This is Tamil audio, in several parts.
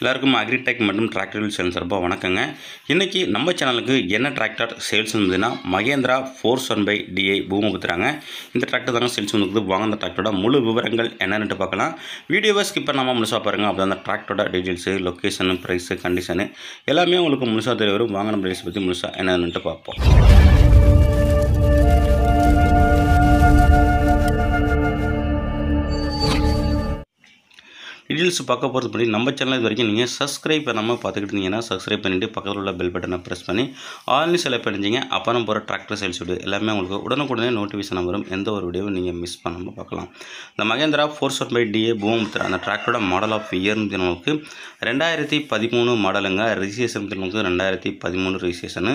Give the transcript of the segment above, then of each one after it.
எல்லாருக்கும் அக்ரிடெக் மற்றும் டிராக்டர் சேனல் சார்பாக வணக்கங்க இன்றைக்கி நம்ம சேனலுக்கு என்ன டிராக்டர் சேல்ஸ் வந்ததுன்னா Mahindra four one five D பூமபுத்துறாங்க இந்த டிராக்டர் தாங்க சேல்ஸ் வந்துருக்குது வாங்க அந்த டிராக்டரோட முழு விவரங்கள் என்னென்னு பார்க்கலாம் வீடியோவை ஸ்கிப் பண்ணாமல் முழுசாக பாருங்கள் அப்போ அந்த டிராக்டரோட டீட்டெயில்ஸு லொக்கேஷனு ப்ரைஸு கண்டிஷனு எல்லாமே உங்களுக்கு முழுசாக தெரியவரும் வரும் ப்ரைஸ் பற்றி முழுசாக என்னென்னுட்டு பார்ப்போம் வீடியோஸ் பார்க்க போகிறது படி நம்ம சேனல் இது வரைக்கும் நீங்கள் சப்ஸ்கிரைப் பண்ணாமல் பார்த்துக்கிட்டு இருந்தீங்கன்னா சப்ஸ்கிரைப் பண்ணிவிட்டு பக்கத்தில் உள்ள பெல் பட்டனை ப்ரெஸ் பண்ணி ஆன்லைன் செலக்ட் அப்போ அப்புறம் போகிற டிராக்டர் சைல்ஸ் வீடியோ எல்லாமே உங்களுக்கு உடனுக்குடனே நோட்டிஃபிகேஷன் வரும் எந்த ஒரு வீடியோவும் நீங்கள் மிஸ் பண்ணாமல் பார்க்கலாம் இந்த மகேந்திரா ஃபோர் ஷார்ட் பை டிஏ பூமபுத்திரா அந்த டிராக்டரோட மாடல் ஆஃப் இயர்னு நமக்கு ரெண்டாயிரத்தி பதிமூணு மாடலுங்க ரிஜிஸ்ட்ரேஷன் உங்களுக்கு ரெண்டாயிரத்தி பதிமூணு ரிஜிஸ்ட்ரேஷனு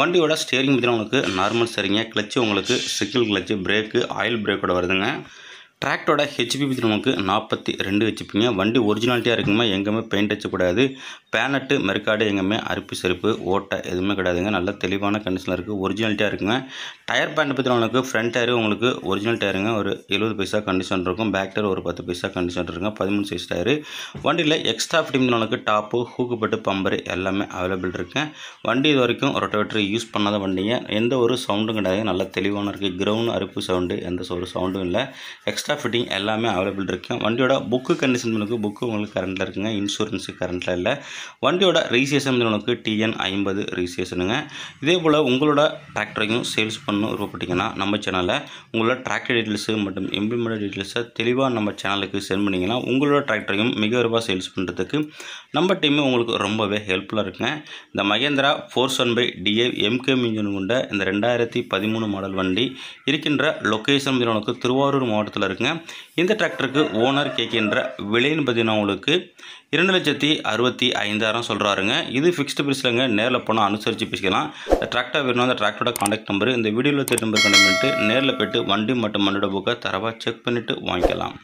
வண்டியோட ஸ்டேரிங் பற்றி உங்களுக்கு நார்மல் ஸ்டேரிங்க கிளச்சு உங்களுக்கு சிக்கிள் கிளச்சு பிரேக்கு ஆயில் பிரேக்கோட வருதுங்க ட்ராக்டோட ஹெச்பி பற்றி நமக்கு நாற்பத்தி ரெண்டு ஹெச்பிங்க வண்டி ஒரிஜினாலிட்டியாக இருக்குமா எங்கேயுமே பெயிண்ட் அடிச்சக்கூடாது பேனட்டு மெருக்காடு எங்கேயுமே அரிப்பு செருப்பு ஓட்டை எதுவுமே கிடையாதுங்க நல்ல தெளிவான கண்டிஷனில் இருக்குது ஒரிஜினாலிட்டியாக இருக்குங்க டயர் பேண்ட் பற்றி உங்களுக்கு ஃப்ரண்ட் டயர் உங்களுக்கு ஒரிஜினல் டயருங்க ஒரு எழுபது பைசா கண்டிஷன் இருக்கும் பேக் டயர் ஒரு பத்து பைசா கண்டிஷன் இருக்குங்க பதிமூணு சைஸ் டயரு வண்டியில் எக்ஸ்ட்ரா ஃபிட்டிங் நமக்கு டாப்பு ஹூக்குப்பட்டு பம்பரு எல்லாமே அவைலபிள் இருக்குங்க வண்டி இது வரைக்கும் ரொட்டோவேட்டர் யூஸ் பண்ணாத வண்டிங்க எந்த ஒரு சவுண்டும் கிடையாது நல்லா தெளிவான இருக்குது கிரவுண்ட் அரிப்பு சவுண்டு எந்த ஒரு சவுண்டும் இல்லை எக்ஸ்ட்ரா எக்ஸ்ட்ரா ஃபிட்டிங் எல்லாமே அவைலபிள் இருக்குது வண்டியோட புக்கு கண்டிஷன் உங்களுக்கு புக்கு உங்களுக்கு கரண்ட்டில் இருக்குங்க இன்சூரன்ஸு கரண்ட்டில் இல்லை வண்டியோட ரிஜிஸ்ட்ரேஷன் உங்களுக்கு டிஎன் ஐம்பது ரிஜிஸ்ட்ரேஷனுங்க இதே போல் உங்களோட டிராக்டரையும் சேல்ஸ் பண்ணணும் விருப்பப்பட்டீங்கன்னா நம்ம சேனலில் உங்களோட டிராக்டர் டீட்டெயில்ஸு மற்றும் இம்ப்ளிமெண்ட் டீட்டெயில்ஸை தெளிவாக நம்ம சேனலுக்கு சென்ட் பண்ணிங்கன்னா உங்களோட டிராக்டரையும் மிக விரும்பாக சேல்ஸ் பண்ணுறதுக்கு நம்ம டீமு உங்களுக்கு ரொம்பவே ஹெல்ப்ஃபுல்லாக இருக்குங்க இந்த Mahindra four seven five DI MK மிஞ்சன் கொண்ட இந்த ரெண்டாயிரத்தி பதிமூணு மாடல் வண்டி இருக்கின்ற லொக்கேஷன் உனக்கு திருவாரூர் மாவட்டத்தில் இருக்குது இருக்குங்க இந்த டிராக்டருக்கு ஓனர் கேட்கின்ற விலைன்னு பார்த்தீங்கன்னா உங்களுக்கு இரண்டு லட்சத்தி அறுபத்தி ஐந்தாயிரம் சொல்கிறாருங்க இது ஃபிக்ஸ்டு பிரிஸ்லங்க நேரில் போனால் அனுசரித்து பேசிக்கலாம் இந்த டிராக்டர் வேணும் அந்த டிராக்டரோட காண்டாக்ட் நம்பர் இந்த வீடியோவில் தேர்ட் நம்பர் கண்டெக்ட் நேரில் போய்ட்டு வண்டி மற்றும் மண்ணோட புக்கை தரவாக செக் பண்ணிவிட்டு வாங்கிக்கலாம்